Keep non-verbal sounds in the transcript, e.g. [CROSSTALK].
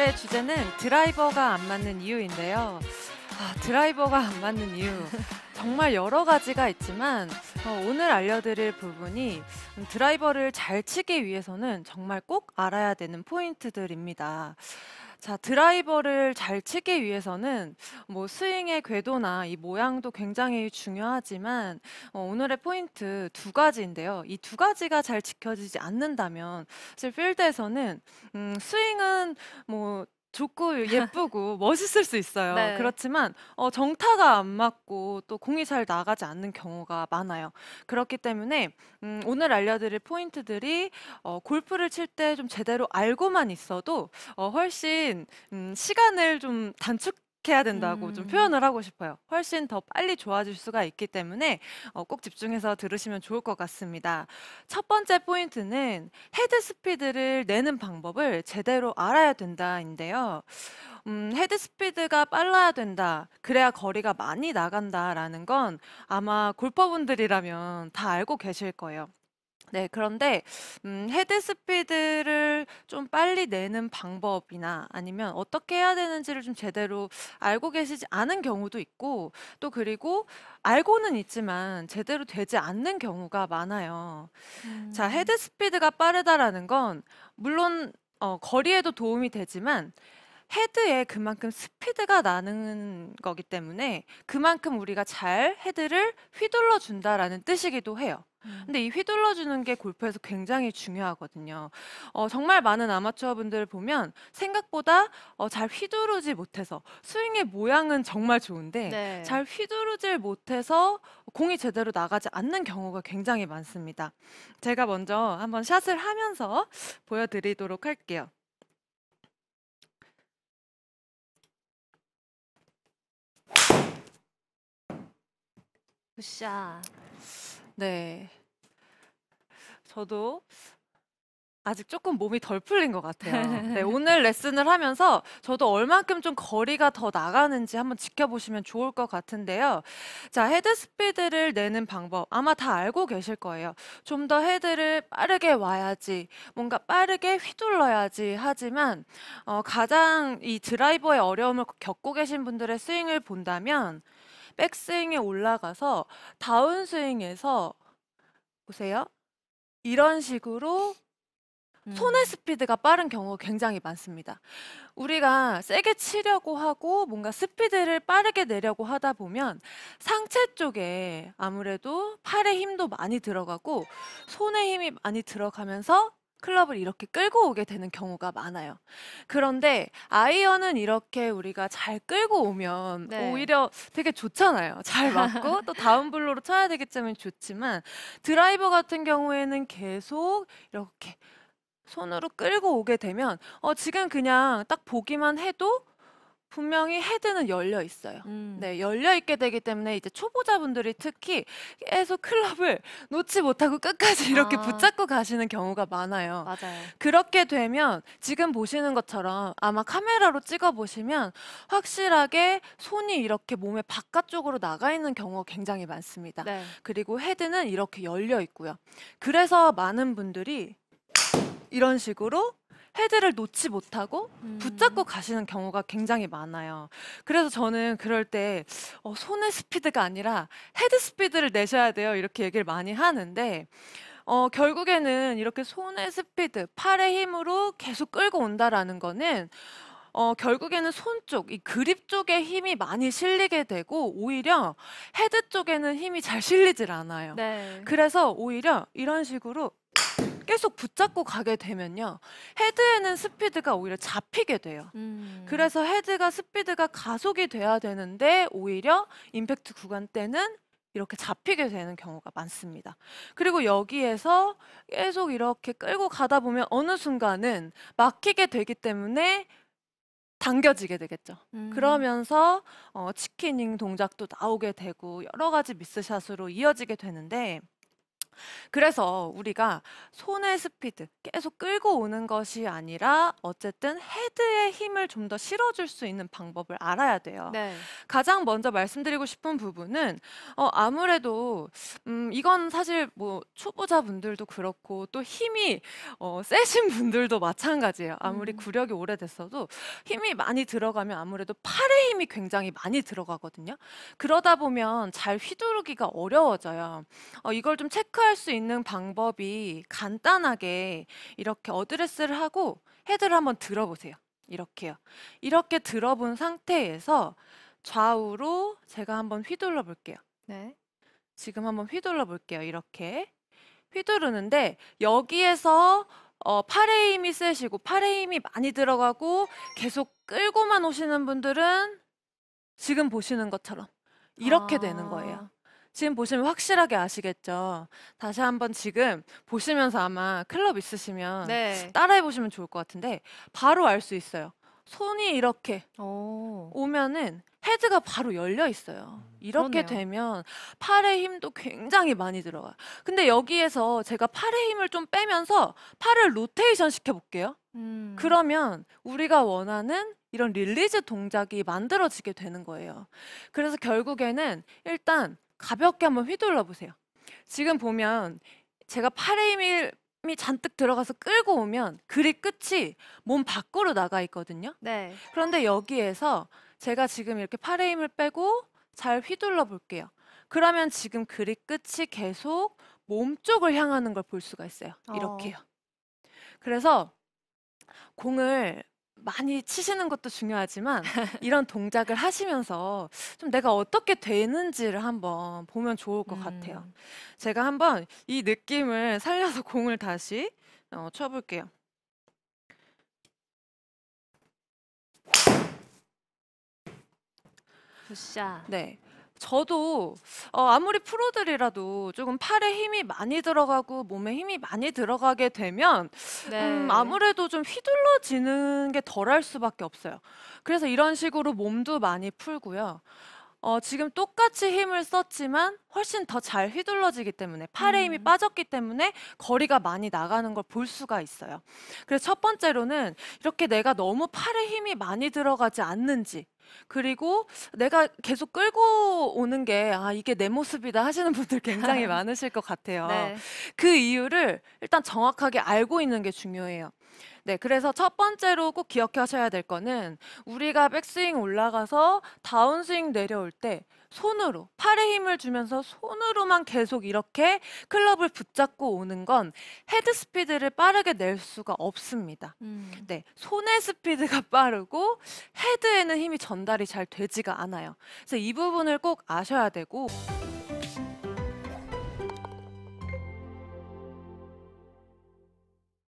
오늘의 주제는 드라이버가 안 맞는 이유인데요. 아, 드라이버가 안 맞는 이유. 정말 여러 가지가 있지만 어, 오늘 알려드릴 부분이 음, 드라이버를 잘 치기 위해서는 정말 꼭 알아야 되는 포인트들입니다. 자, 드라이버를 잘 치기 위해서는 뭐 스윙의 궤도나 이 모양도 굉장히 중요하지만 어, 오늘의 포인트 두 가지인데요. 이 두 가지가 잘 지켜지지 않는다면 사실 필드에서는 음, 스윙은 뭐 좋고 [LAUGHS] 예쁘고 멋있을 수 있어요. 네. 그렇지만 어, 정타가 안 맞고 또 공이 잘 나가지 않는 경우가 많아요. 그렇기 때문에 음, 오늘 알려드릴 포인트들이 어, 골프를 칠 때 좀 제대로 알고만 있어도 어, 훨씬 음, 시간을 좀 단축 해야 된다고 좀 음. 표현을 하고 싶어요. 훨씬 더 빨리 좋아질 수가 있기 때문에 어, 꼭 집중해서 들으시면 좋을 것 같습니다. 첫 번째 포인트는 헤드 스피드를 내는 방법을 제대로 알아야 된다인데요. 음, 헤드 스피드가 빨라야 된다. 그래야 거리가 많이 나간다라는 건 아마 골퍼분들이라면 다 알고 계실 거예요. 네, 그런데 음, 헤드 스피드를 좀 빨리 내는 방법이나 아니면 어떻게 해야 되는지를 좀 제대로 알고 계시지 않은 경우도 있고 또 그리고 알고는 있지만 제대로 되지 않는 경우가 많아요. 자, 헤드 음. 스피드가 빠르다라는 건 물론 어, 거리에도 도움이 되지만 헤드에 그만큼 스피드가 나는 거기 때문에 그만큼 우리가 잘 헤드를 휘둘러 준다라는 뜻이기도 해요. 음. 근데 이 휘둘러 주는 게 골프에서 굉장히 중요하거든요. 어, 정말 많은 아마추어분들을 보면 생각보다 어, 잘 휘두르지 못해서 스윙의 모양은 정말 좋은데 네. 잘 휘두르질 못해서 공이 제대로 나가지 않는 경우가 굉장히 많습니다. 제가 먼저 한번 샷을 하면서 보여드리도록 할게요. 으쌰. 네. 저도 아직 조금 몸이 덜 풀린 것 같아요. [LAUGHS] 네, 오늘 레슨을 하면서 저도 얼만큼 좀 거리가 더 나가는지 한번 지켜보시면 좋을 것 같은데요. 자, 헤드 스피드를 내는 방법 아마 다 알고 계실 거예요. 좀 더 헤드를 빠르게 와야지, 뭔가 빠르게 휘둘러야지 하지만 어, 가장 이 드라이버의 어려움을 겪고 계신 분들의 스윙을 본다면 백스윙에 올라가서 다운스윙에서 보세요. 이런 식으로 손의 음. 스피드가 빠른 경우가 굉장히 많습니다. 우리가 세게 치려고 하고 뭔가 스피드를 빠르게 내려고 하다 보면 상체 쪽에 아무래도 팔에 힘도 많이 들어가고 손에 힘이 많이 들어가면서 클럽을 이렇게 끌고 오게 되는 경우가 많아요. 그런데 아이언은 이렇게 우리가 잘 끌고 오면 네. 오히려 되게 좋잖아요. 잘 맞고 또 다운 블로로 쳐야 되기 때문에 좋지만 드라이버 같은 경우에는 계속 이렇게 손으로 끌고 오게 되면 어 지금 그냥 딱 보기만 해도 분명히 헤드는 열려 있어요. 음. 네, 열려 있게 되기 때문에 이제 초보자분들이 특히 계속 클럽을 놓지 못하고 끝까지 [LAUGHS] 이렇게 아. 붙잡고 가시는 경우가 많아요. 맞아요. 그렇게 되면 지금 보시는 것처럼 아마 카메라로 찍어 보시면 확실하게 손이 이렇게 몸의 바깥쪽으로 나가 있는 경우가 굉장히 많습니다. 네. 그리고 헤드는 이렇게 열려 있고요. 그래서 많은 분들이 이런 식으로 헤드를 놓지 못하고 음. 붙잡고 가시는 경우가 굉장히 많아요. 그래서 저는 그럴 때 어, 손의 스피드가 아니라 헤드 스피드를 내셔야 돼요. 이렇게 얘기를 많이 하는데 어, 결국에는 이렇게 손의 스피드, 팔의 힘으로 계속 끌고 온다라는 거는 어, 결국에는 손 쪽, 이 그립 쪽에 힘이 많이 실리게 되고 오히려 헤드 쪽에는 힘이 잘 실리질 않아요. 네. 그래서 오히려 이런 식으로 계속 붙잡고 가게 되면요. 헤드에는 스피드가 오히려 잡히게 돼요. 음. 그래서 헤드가 스피드가 가속이 돼야 되는데 오히려 임팩트 구간 때는 이렇게 잡히게 되는 경우가 많습니다. 그리고 여기에서 계속 이렇게 끌고 가다 보면 어느 순간은 막히게 되기 때문에 당겨지게 되겠죠. 음. 그러면서 어, 치키닝 동작도 나오게 되고 여러 가지 미스샷으로 이어지게 되는데 그래서 우리가 손의 스피드 계속 끌고 오는 것이 아니라 어쨌든 헤드의 힘을 좀 더 실어줄 수 있는 방법을 알아야 돼요. 네. 가장 먼저 말씀드리고 싶은 부분은 어, 아무래도 음, 이건 사실 뭐 초보자분들도 그렇고 또 힘이 어, 세신 분들도 마찬가지예요. 아무리 음. 구력이 오래됐어도 힘이 많이 들어가면 아무래도 팔의 힘이 굉장히 많이 들어가거든요. 그러다 보면 잘 휘두르기가 어려워져요. 어, 이걸 좀 체크 체크할 수 있는 방법이 간단하게 이렇게 어드레스를 하고 헤드를 한번 들어보세요. 이렇게요. 이렇게 들어본 상태에서 좌우로 제가 한번 휘둘러 볼게요. 네. 지금 한번 휘둘러 볼게요. 이렇게 휘두르는데 여기에서 어, 팔에 힘이 세시고 팔에 힘이 많이 들어가고 계속 끌고만 오시는 분들은 지금 보시는 것처럼 이렇게 아 되는 거예요. 아. 지금 보시면 확실하게 아시겠죠? 다시 한번 지금 보시면서 아마 클럽 있으시면 네. 따라해 보시면 좋을 것 같은데 바로 알 수 있어요. 손이 이렇게 오. 오면은 헤드가 바로 열려 있어요. 음, 이렇게 그러네요. 되면 팔의 힘도 굉장히 많이 들어가요. 근데 여기에서 제가 팔의 힘을 좀 빼면서 팔을 로테이션 시켜 볼게요. 음. 그러면 우리가 원하는 이런 릴리즈 동작이 만들어지게 되는 거예요. 그래서 결국에는 일단 가볍게 한번 휘둘러 보세요. 지금 보면 제가 팔에 힘이 잔뜩 들어가서 끌고 오면 그립 끝이 몸 밖으로 나가 있거든요. 네. 그런데 여기에서 제가 지금 이렇게 팔에 힘을 빼고 잘 휘둘러 볼게요. 그러면 지금 그립 끝이 계속 몸 쪽을 향하는 걸 볼 수가 있어요. 어. 이렇게요. 그래서 공을 많이 치시는 것도 중요하지만 이런 동작을 하시면서 좀 내가 어떻게 되는지를 한번 보면 좋을 것 같아요. 음. 제가 한번 이 느낌을 살려서 공을 다시 어, 쳐볼게요. 굿샷. 네. 저도 어, 아무리 프로들이라도 조금 팔에 힘이 많이 들어가고 몸에 힘이 많이 들어가게 되면 네. 음, 아무래도 좀 휘둘러지는 게 덜할 수밖에 없어요. 그래서 이런 식으로 몸도 많이 풀고요. 어, 지금 똑같이 힘을 썼지만 훨씬 더 잘 휘둘러지기 때문에 팔에 힘이 음. 빠졌기 때문에 거리가 많이 나가는 걸 볼 수가 있어요. 그래서 첫 번째로는 이렇게 내가 너무 팔에 힘이 많이 들어가지 않는지 그리고 내가 계속 끌고 오는 게, 아, 이게 내 모습이다 하시는 분들 굉장히 [LAUGHS] 많으실 것 같아요. 네. 그 이유를 일단 정확하게 알고 있는 게 중요해요. 네, 그래서 첫 번째로 꼭 기억하셔야 될 거는 우리가 백스윙 올라가서 다운스윙 내려올 때 손으로 팔에 힘을 주면서 손으로만 계속 이렇게 클럽을 붙잡고 오는 건 헤드 스피드를 빠르게 낼 수가 없습니다. 음. 네, 손의 스피드가 [LAUGHS] 빠르고 헤드에는 힘이 전달이 잘 되지가 않아요. 그래서 이 부분을 꼭 아셔야 되고.